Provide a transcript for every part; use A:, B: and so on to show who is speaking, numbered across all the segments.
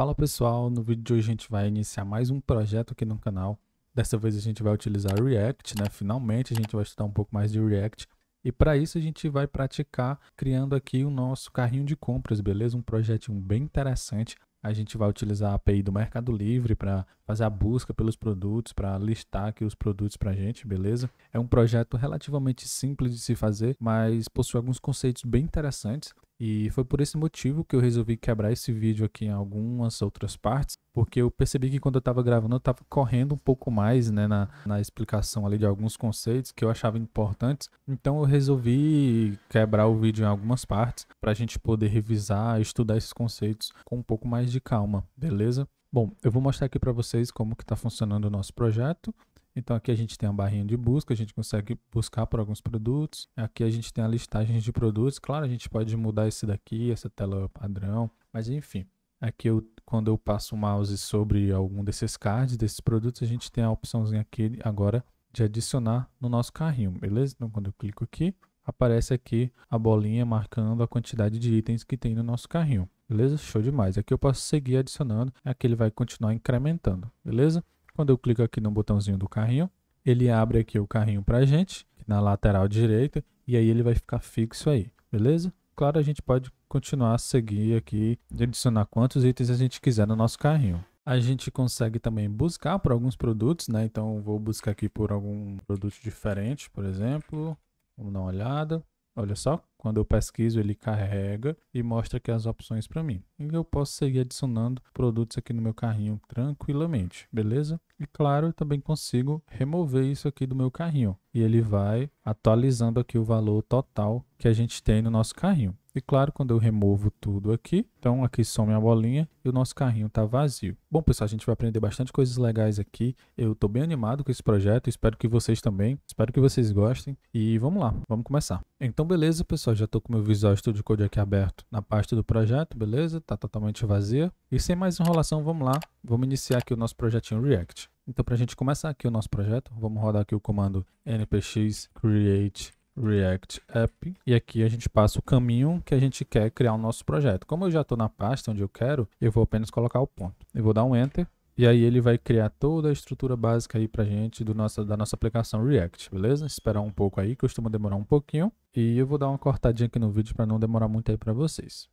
A: Fala pessoal, no vídeo de hoje a gente vai iniciar mais um projeto aqui no canal. Dessa vez a gente vai utilizar React, né? Finalmente a gente vai estudar um pouco mais de React. E para isso a gente vai praticar criando aqui o nosso carrinho de compras, beleza? Um projetinho bem interessante. A gente vai utilizar a API do Mercado Livre para fazer a busca pelos produtos, para listar aqui os produtos para a gente, beleza? É um projeto relativamente simples de se fazer, mas possui alguns conceitos bem interessantes. E foi por esse motivo que eu resolvi quebrar esse vídeo aqui em algumas outras partes, porque eu percebi que quando eu estava gravando eu estava correndo um pouco mais né, na, na explicação ali de alguns conceitos que eu achava importantes. Então eu resolvi quebrar o vídeo em algumas partes para a gente poder revisar, estudar esses conceitos com um pouco mais de calma, beleza? Bom, eu vou mostrar aqui para vocês como que está funcionando o nosso projeto. Então aqui a gente tem a barrinha de busca, a gente consegue buscar por alguns produtos. Aqui a gente tem a listagem de produtos. Claro, a gente pode mudar esse daqui, essa tela padrão, mas enfim. Aqui eu, quando eu passo o mouse sobre algum desses cards, desses produtos, a gente tem a opçãozinha aqui agora de adicionar no nosso carrinho, beleza? Então quando eu clico aqui, aparece aqui a bolinha marcando a quantidade de itens que tem no nosso carrinho. Beleza? Show demais. Aqui eu posso seguir adicionando, aqui ele vai continuar incrementando, beleza? Quando eu clico aqui no botãozinho do carrinho, ele abre aqui o carrinho para a gente, na lateral direita, e aí ele vai ficar fixo aí, beleza? Claro, a gente pode continuar a seguir aqui, adicionar quantos itens a gente quiser no nosso carrinho. A gente consegue também buscar por alguns produtos, né? Então, vou buscar aqui por algum produto diferente, por exemplo. Vamos dar uma olhada. Olha só quando eu pesquiso, ele carrega e mostra aqui as opções para mim. E eu posso seguir adicionando produtos aqui no meu carrinho tranquilamente, beleza? E claro, eu também consigo remover isso aqui do meu carrinho. E ele vai atualizando aqui o valor total que a gente tem no nosso carrinho. E claro, quando eu removo tudo aqui, então aqui some a bolinha e o nosso carrinho está vazio. Bom, pessoal, a gente vai aprender bastante coisas legais aqui. Eu estou bem animado com esse projeto, espero que vocês também, espero que vocês gostem. E vamos lá, vamos começar. Então, beleza, pessoal só, já estou com meu Visual Studio Code aqui aberto na pasta do projeto, beleza? Está totalmente vazia. E sem mais enrolação, vamos lá, vamos iniciar aqui o nosso projetinho React. Então, para a gente começar aqui o nosso projeto, vamos rodar aqui o comando npx create React App e aqui a gente passa o caminho que a gente quer criar o nosso projeto. Como eu já estou na pasta onde eu quero, eu vou apenas colocar o ponto. Eu vou dar um Enter e aí ele vai criar toda a estrutura básica aí pra gente do nossa, da nossa aplicação React, beleza? Esperar um pouco aí, costuma demorar um pouquinho. E eu vou dar uma cortadinha aqui no vídeo para não demorar muito aí para vocês.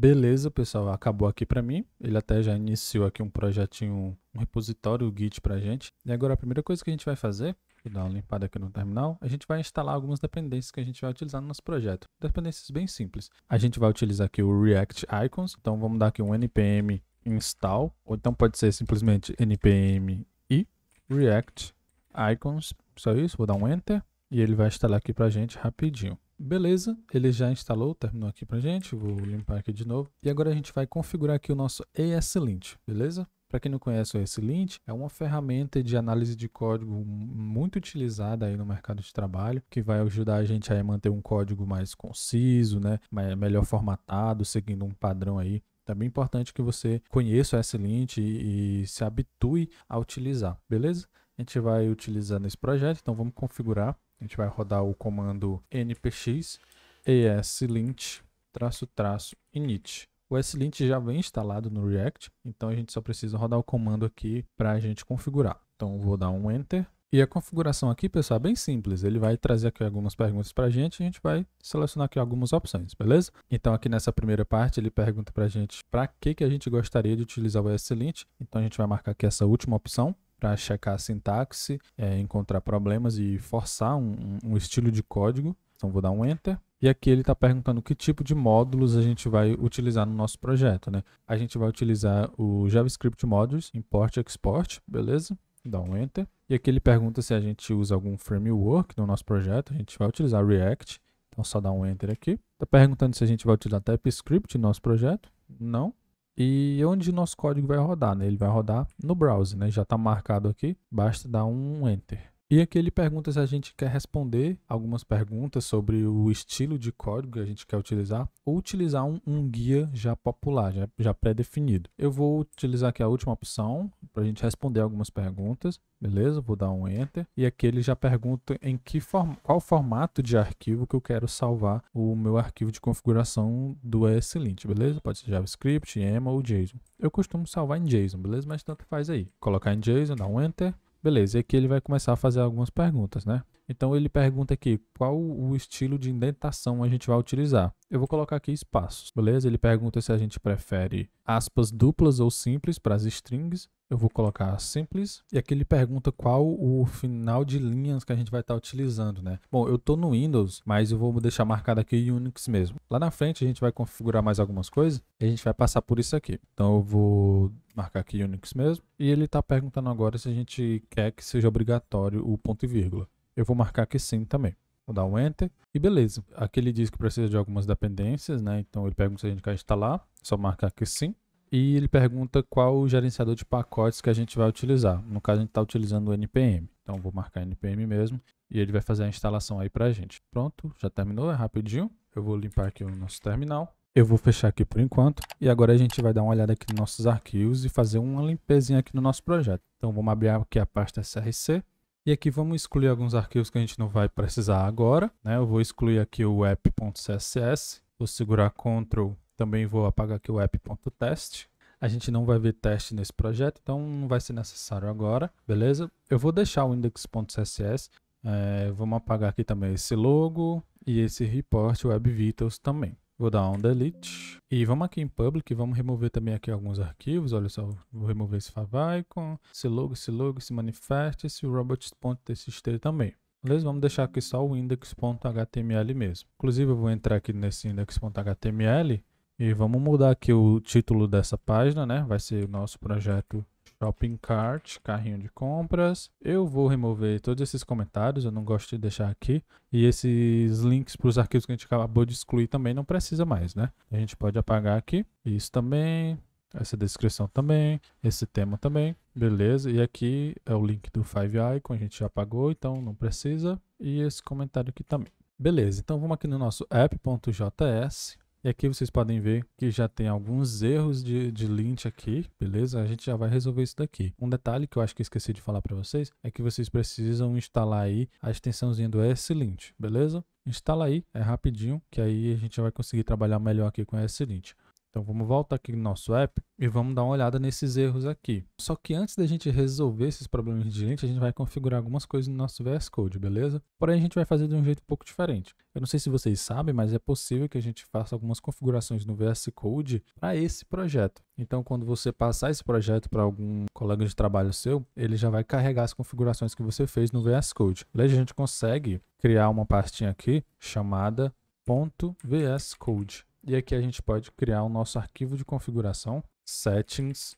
A: Beleza, pessoal, acabou aqui para mim. Ele até já iniciou aqui um projetinho, um repositório Git pra gente. E agora a primeira coisa que a gente vai fazer Vou dar uma limpada aqui no terminal. A gente vai instalar algumas dependências que a gente vai utilizar no nosso projeto. Dependências bem simples. A gente vai utilizar aqui o React Icons. Então vamos dar aqui um npm install. Ou então pode ser simplesmente npm e React Icons. Só isso. Vou dar um enter. E ele vai instalar aqui para a gente rapidinho. Beleza, ele já instalou, terminou aqui pra gente, vou limpar aqui de novo. E agora a gente vai configurar aqui o nosso ASLint, beleza? Para quem não conhece o ESLint, é uma ferramenta de análise de código muito utilizada aí no mercado de trabalho, que vai ajudar a gente a manter um código mais conciso, né, melhor formatado, seguindo um padrão aí então, é bem importante que você conheça o S-Lint e, e, se habitue a utilizar, beleza? A gente vai utilizar nesse projeto, então vamos configurar. A gente vai rodar o comando npx eslint traço traço init. O slint já vem instalado no React, então a gente só precisa rodar o comando aqui para a gente configurar. Então vou dar um Enter. E a configuração aqui, pessoal, é bem simples. Ele vai trazer aqui algumas perguntas para a gente e a gente vai selecionar aqui algumas opções, beleza? Então aqui nessa primeira parte ele pergunta para a gente para que, que a gente gostaria de utilizar o ESLint. Então a gente vai marcar aqui essa última opção, para checar a sintaxe, é, encontrar problemas e forçar um, um, estilo de código. Então vou dar um Enter. E aqui ele está perguntando que tipo de módulos a gente vai utilizar no nosso projeto, né? A gente vai utilizar o JavaScript Modules, Import e Export, beleza? Dá um Enter. E aqui ele pergunta se a gente usa algum framework no nosso projeto. A gente vai utilizar React. Então só dá um Enter aqui. Está perguntando se a gente vai utilizar TypeScript no nosso projeto. Não. E onde nosso código vai rodar, né? Ele vai rodar no browser, né? Já está marcado aqui. Basta dar um Enter. E aqui ele pergunta se a gente quer responder algumas perguntas sobre o estilo de código que a gente quer utilizar ou utilizar um, um guia já popular, já, já pré-definido. Eu vou utilizar aqui a última opção para a gente responder algumas perguntas, beleza? Vou dar um Enter. E aqui ele já pergunta em que qual formato de arquivo que eu quero salvar o meu arquivo de configuração do ESLint, beleza? Pode ser JavaScript, YAML ou JSON. Eu costumo salvar em JSON, beleza? Mas tanto faz aí. Colocar em JSON, dar um Enter. Beleza, e aqui ele vai começar a fazer algumas perguntas, né? Então ele pergunta aqui qual o estilo de indentação a gente vai utilizar. Eu vou colocar aqui espaços, beleza? Ele pergunta se a gente prefere aspas duplas ou simples para as strings eu vou colocar simples. E aqui ele pergunta qual o final de linhas que a gente vai estar tá utilizando, né? Bom, eu estou no Windows, mas eu vou deixar marcado aqui Unix mesmo. Lá na frente a gente vai configurar mais algumas coisas e a gente vai passar por isso aqui. Então eu vou marcar aqui Unix mesmo. E ele está perguntando agora se a gente quer que seja obrigatório o ponto e vírgula. Eu vou marcar que sim também. Vou dar um Enter e beleza. Aqui ele diz que precisa de algumas dependências, né? Então ele pergunta se a gente quer instalar. É só marcar que sim e ele pergunta qual o gerenciador de pacotes que a gente vai utilizar. No caso, a gente está utilizando o NPM. Então, vou marcar NPM mesmo e ele vai fazer a instalação aí para a gente. Pronto, já terminou, é rapidinho. Eu vou limpar aqui o nosso terminal. Eu vou fechar aqui por enquanto e agora a gente vai dar uma olhada aqui nos nossos arquivos e fazer uma limpezinha aqui no nosso projeto. Então vamos abrir aqui a pasta src e aqui vamos excluir alguns arquivos que a gente não vai precisar agora. Né? Eu vou excluir aqui o app.css, vou segurar Ctrl também vou apagar aqui o app.test. A gente não vai ver teste nesse projeto, então não vai ser necessário agora, beleza? Eu vou deixar o index.css. É, vamos apagar aqui também esse logo e esse report web vitals também. Vou dar um delete e vamos aqui em public, vamos remover também aqui alguns arquivos, olha só, vou remover esse favicon, esse logo, esse logo, esse manifest, esse robots.txt também. Beleza? Vamos deixar aqui só o index.html mesmo. Inclusive, eu vou entrar aqui nesse index.html e vamos mudar aqui o título dessa página, né? Vai ser o nosso projeto Shopping Cart, carrinho de compras. Eu vou remover todos esses comentários, eu não gosto de deixar aqui. E esses links para os arquivos que a gente acabou de excluir também não precisa mais, né? A gente pode apagar aqui. Isso também, essa descrição também, esse tema também. Beleza, e aqui é o link do Five Icon, a gente já apagou, então não precisa. E esse comentário aqui também. Beleza, então vamos aqui no nosso app.js. E aqui vocês podem ver que já tem alguns erros de, de lint aqui, beleza? A gente já vai resolver isso daqui. Um detalhe que eu acho que esqueci de falar para vocês é que vocês precisam instalar aí a extensãozinha do ESLint, beleza? Instala aí, é rapidinho, que aí a gente vai conseguir trabalhar melhor aqui com o ESLint. Então vamos voltar aqui no nosso app e vamos dar uma olhada nesses erros aqui. Só que antes da gente resolver esses problemas de gente, a gente vai configurar algumas coisas no nosso VS Code, beleza? Porém a gente vai fazer de um jeito um pouco diferente. Eu não sei se vocês sabem, mas é possível que a gente faça algumas configurações no VS Code para esse projeto. Então quando você passar esse projeto para algum colega de trabalho seu, ele já vai carregar as configurações que você fez no VS Code. Beleza? A gente consegue criar uma pastinha aqui chamada .vscode. E aqui a gente pode criar o nosso arquivo de configuração, settings.json.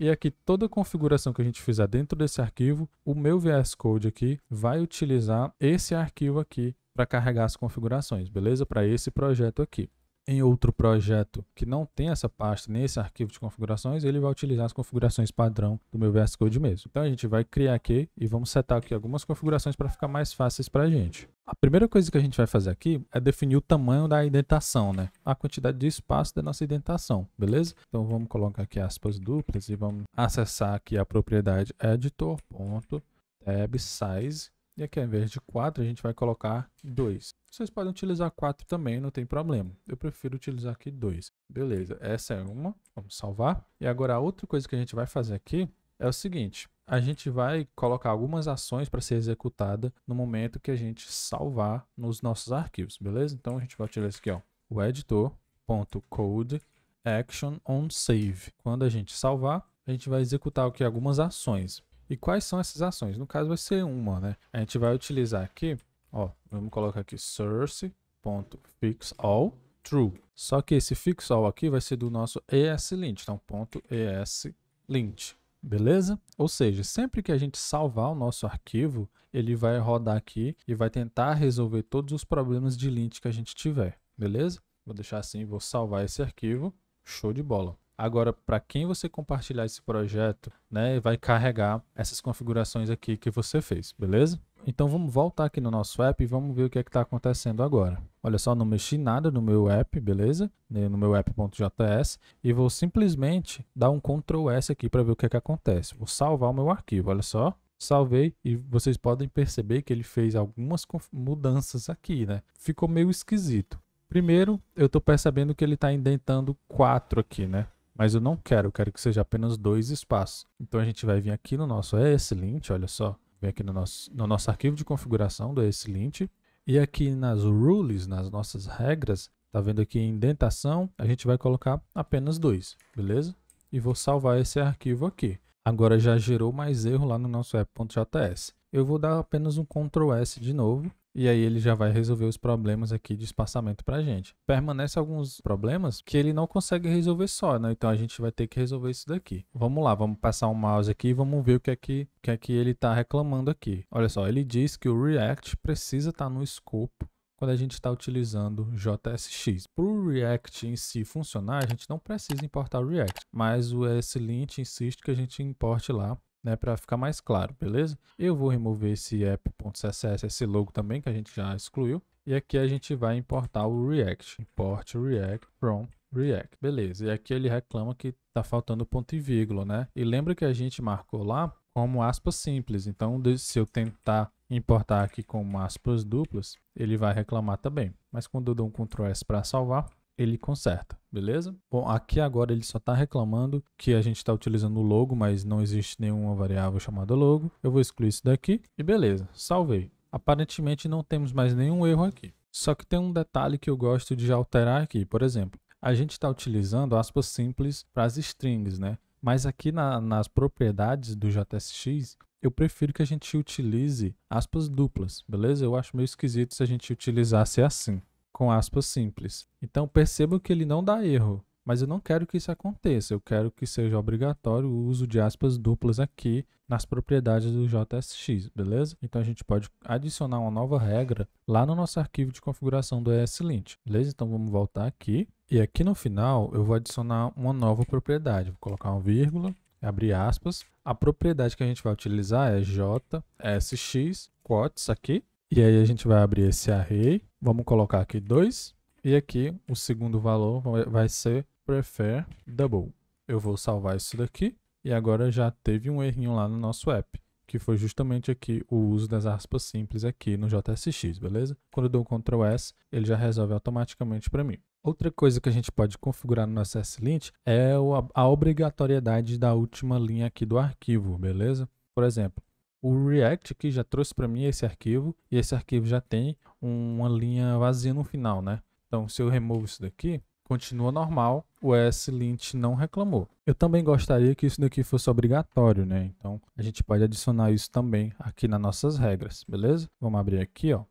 A: E aqui toda a configuração que a gente fizer dentro desse arquivo, o meu VS Code aqui vai utilizar esse arquivo aqui para carregar as configurações, beleza? Para esse projeto aqui em outro projeto que não tem essa pasta nesse arquivo de configurações, ele vai utilizar as configurações padrão do meu VS Code mesmo. Então a gente vai criar aqui e vamos setar aqui algumas configurações para ficar mais fáceis para a gente. A primeira coisa que a gente vai fazer aqui é definir o tamanho da indentação, né? A quantidade de espaço da nossa indentação, beleza? Então vamos colocar aqui aspas duplas e vamos acessar aqui a propriedade editor.tabSize. size e aqui ao invés de 4, a gente vai colocar 2. Vocês podem utilizar 4 também, não tem problema. Eu prefiro utilizar aqui 2. Beleza, essa é uma. Vamos salvar. E agora a outra coisa que a gente vai fazer aqui é o seguinte. A gente vai colocar algumas ações para ser executada no momento que a gente salvar nos nossos arquivos, beleza? Então a gente vai utilizar aqui, ó, o editor.code action on save. Quando a gente salvar, a gente vai executar aqui algumas ações. E quais são essas ações? No caso vai ser uma, né? A gente vai utilizar aqui, ó, vamos colocar aqui source.fixAll true. Só que esse fixAll aqui vai ser do nosso ESLint, então ponto .ESLint. Beleza? Ou seja, sempre que a gente salvar o nosso arquivo, ele vai rodar aqui e vai tentar resolver todos os problemas de lint que a gente tiver. Beleza? Vou deixar assim, vou salvar esse arquivo. Show de bola. Agora, para quem você compartilhar esse projeto, né, vai carregar essas configurações aqui que você fez, beleza? Então vamos voltar aqui no nosso app e vamos ver o que é está acontecendo agora. Olha só, não mexi nada no meu app, beleza? No meu app.js e vou simplesmente dar um Ctrl S aqui para ver o que, é que acontece. Vou salvar o meu arquivo, olha só salvei e vocês podem perceber que ele fez algumas mudanças aqui, né? Ficou meio esquisito. Primeiro, eu estou percebendo que ele está indentando 4 aqui, né? mas eu não quero, eu quero que seja apenas dois espaços. Então a gente vai vir aqui no nosso é ESLint, olha só, vem aqui no nosso, no nosso arquivo de configuração do ESLint, e aqui nas rules, nas nossas regras, tá vendo aqui em indentação, a gente vai colocar apenas dois, beleza? E vou salvar esse arquivo aqui. Agora já gerou mais erro lá no nosso app.js. Eu vou dar apenas um Ctrl S de novo e aí ele já vai resolver os problemas aqui de espaçamento para a gente. Permanece alguns problemas que ele não consegue resolver só, né? Então a gente vai ter que resolver isso daqui. Vamos lá, vamos passar um mouse aqui e vamos ver o que é que, que, é que ele está reclamando aqui. Olha só, ele diz que o React precisa estar tá no escopo quando a gente está utilizando JSX. Para o React em si funcionar, a gente não precisa importar o React, mas o ESLint insiste que a gente importe lá né, para ficar mais claro, beleza? Eu vou remover esse app.css, esse logo também que a gente já excluiu. E aqui a gente vai importar o React, import React from React, beleza. E aqui ele reclama que está faltando ponto e vírgula, né? E lembra que a gente marcou lá como aspas simples, então se eu tentar importar aqui com aspas duplas, ele vai reclamar também. Mas quando eu dou um Ctrl S para salvar, ele conserta, beleza? Bom, aqui agora ele só está reclamando que a gente está utilizando o logo, mas não existe nenhuma variável chamada logo. Eu vou excluir isso daqui e beleza, salvei. Aparentemente não temos mais nenhum erro aqui. Só que tem um detalhe que eu gosto de alterar aqui, por exemplo, a gente está utilizando aspas simples para as strings, né? Mas aqui na, nas propriedades do JSX, eu prefiro que a gente utilize aspas duplas, beleza? Eu acho meio esquisito se a gente utilizasse assim com aspas simples. Então perceba que ele não dá erro, mas eu não quero que isso aconteça. Eu quero que seja obrigatório o uso de aspas duplas aqui nas propriedades do JSX, beleza? Então a gente pode adicionar uma nova regra lá no nosso arquivo de configuração do ESLint, beleza? Então vamos voltar aqui e aqui no final eu vou adicionar uma nova propriedade. Vou colocar uma vírgula, abrir aspas. A propriedade que a gente vai utilizar é JSX quotes aqui. E aí a gente vai abrir esse array Vamos colocar aqui 2. E aqui o segundo valor vai ser prefer double. Eu vou salvar isso daqui. E agora já teve um errinho lá no nosso app, que foi justamente aqui o uso das aspas simples aqui no JSX, beleza? Quando eu dou um Ctrl S, ele já resolve automaticamente para mim. Outra coisa que a gente pode configurar no nosso SLint é a obrigatoriedade da última linha aqui do arquivo, beleza? Por exemplo, o React que já trouxe para mim esse arquivo e esse arquivo já tem uma linha vazia no final, né? Então, se eu removo isso daqui, continua normal, o ESLint não reclamou. Eu também gostaria que isso daqui fosse obrigatório, né? Então, a gente pode adicionar isso também aqui nas nossas regras, beleza? Vamos abrir aqui, ó.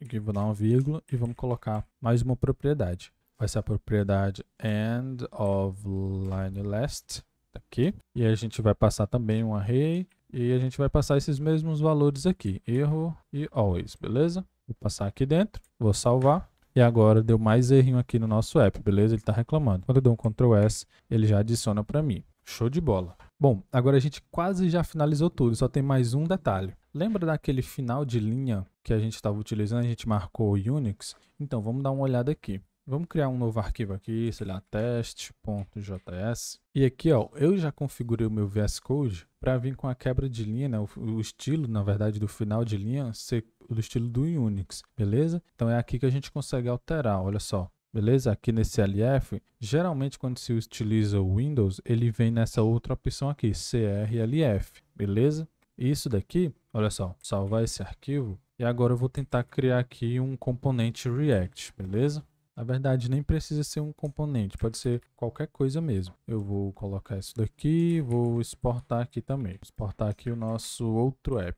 A: Aqui vou dar uma vírgula e vamos colocar mais uma propriedade. Vai ser a propriedade end of line last, tá aqui. E a gente vai passar também um array e a gente vai passar esses mesmos valores aqui, erro e always, beleza? Vou passar aqui dentro, vou salvar. E agora deu mais errinho aqui no nosso app, beleza? Ele está reclamando. Quando eu dou um Ctrl S, ele já adiciona para mim. Show de bola. Bom, agora a gente quase já finalizou tudo, só tem mais um detalhe. Lembra daquele final de linha que a gente estava utilizando, a gente marcou Unix? Então vamos dar uma olhada aqui. Vamos criar um novo arquivo aqui, sei lá, test.js. E aqui, ó, eu já configurei o meu VS Code para vir com a quebra de linha, né? o, o, estilo, na verdade, do final de linha ser do estilo do Unix, beleza? Então é aqui que a gente consegue alterar, olha só. Beleza? Aqui nesse LF, geralmente quando se utiliza o Windows, ele vem nessa outra opção aqui, CRLF, beleza? Isso daqui, olha só, salvar esse arquivo e agora eu vou tentar criar aqui um componente React, beleza? Na verdade, nem precisa ser um componente, pode ser qualquer coisa mesmo. Eu vou colocar isso daqui, vou exportar aqui também. Vou exportar aqui o nosso outro app,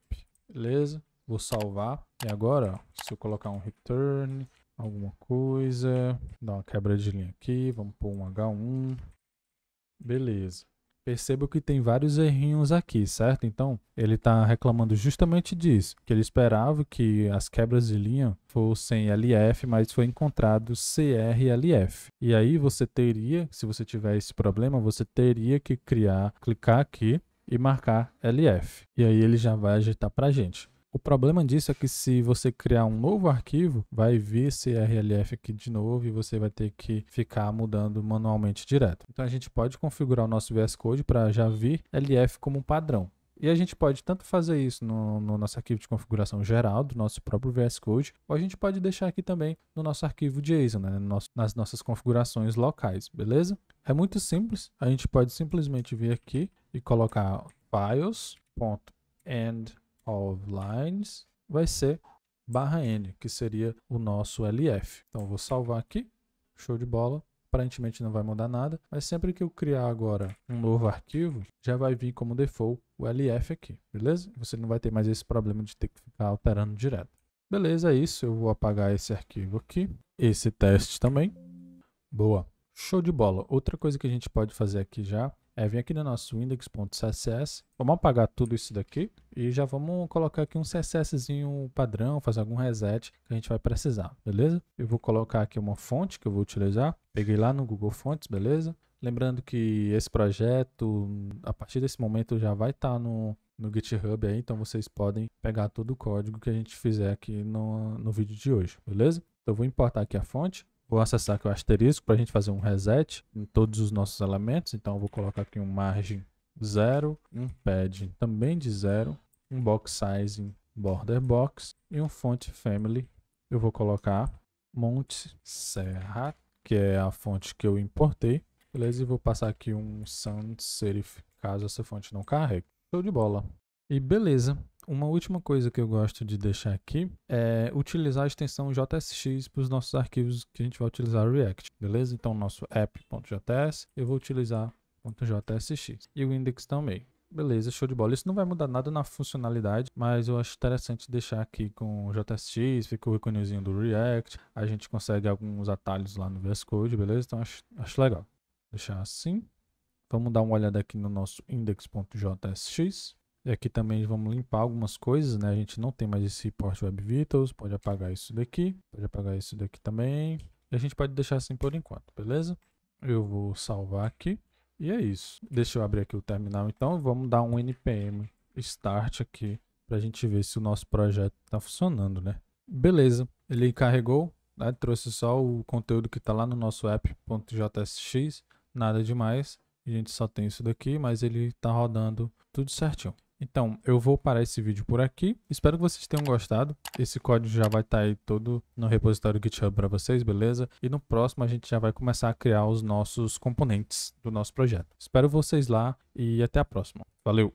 A: beleza? Vou salvar. E agora, ó, se eu colocar um return, alguma coisa, dar uma quebra de linha aqui, vamos pôr um H1. Beleza. Perceba que tem vários errinhos aqui, certo? Então, ele está reclamando justamente disso, que ele esperava que as quebras de linha fossem LF, mas foi encontrado CRLF. E aí você teria, se você tiver esse problema, você teria que criar, clicar aqui e marcar LF. E aí ele já vai ajeitar para a gente. O problema disso é que se você criar um novo arquivo, vai vir esse RLF aqui de novo e você vai ter que ficar mudando manualmente direto. Então a gente pode configurar o nosso VS Code para já vir LF como padrão. E a gente pode tanto fazer isso no, no, nosso arquivo de configuração geral do nosso próprio VS Code, ou a gente pode deixar aqui também no nosso arquivo JSON, né? nas nossas configurações locais, beleza? É muito simples, a gente pode simplesmente vir aqui e colocar files.and of lines vai ser barra n, que seria o nosso LF. Então, vou salvar aqui, show de bola. Aparentemente não vai mudar nada, mas sempre que eu criar agora um novo arquivo, já vai vir como default o LF aqui, beleza? Você não vai ter mais esse problema de ter que ficar alterando direto. Beleza, é isso. Eu vou apagar esse arquivo aqui, esse teste também. Boa, show de bola. Outra coisa que a gente pode fazer aqui já é vir aqui no nosso index.css, vamos apagar tudo isso daqui e já vamos colocar aqui um CSSzinho padrão, fazer algum reset que a gente vai precisar, beleza? Eu vou colocar aqui uma fonte que eu vou utilizar, peguei lá no Google Fontes, beleza? Lembrando que esse projeto, a partir desse momento, já vai estar tá no, no GitHub aí, então vocês podem pegar todo o código que a gente fizer aqui no, no vídeo de hoje, beleza? Então eu vou importar aqui a fonte, Vou acessar aqui o asterisco para a gente fazer um reset em todos os nossos elementos. Então, vou colocar aqui um margem 0, um padding também de 0, um box sizing border box e um font family. Eu vou colocar Monte Serra, que é a fonte que eu importei. Beleza, e vou passar aqui um sans serif, caso essa fonte não carregue. Show de bola. E beleza, uma última coisa que eu gosto de deixar aqui é utilizar a extensão JSX para os nossos arquivos que a gente vai utilizar React, beleza? Então, nosso app.js, eu vou utilizar .jsx e o index também. Beleza, show de bola. Isso não vai mudar nada na funcionalidade, mas eu acho interessante deixar aqui com o JSX, fica o íconezinho do React, a gente consegue alguns atalhos lá no VS Code, beleza? Então acho, acho legal. Deixar assim. Vamos dar uma olhada aqui no nosso index.jsx. É e aqui também vamos limpar algumas coisas, né? A gente não tem mais esse port web vitals, pode apagar isso daqui, pode apagar isso daqui também. E a gente pode deixar assim por enquanto, beleza? Eu vou salvar aqui. E é isso. Deixa eu abrir aqui o terminal então. Vamos dar um npm start aqui para a gente ver se o nosso projeto está funcionando, né? Beleza. Ele carregou, né? trouxe só o conteúdo que está lá no nosso app.jsx, nada demais. A gente só tem isso daqui, mas ele está rodando tudo certinho. Então, eu vou parar esse vídeo por aqui. Espero que vocês tenham gostado. Esse código já vai estar tá aí todo no repositório GitHub para vocês, beleza? E no próximo a gente já vai começar a criar os nossos componentes do nosso projeto. Espero vocês lá e até a próxima. Valeu!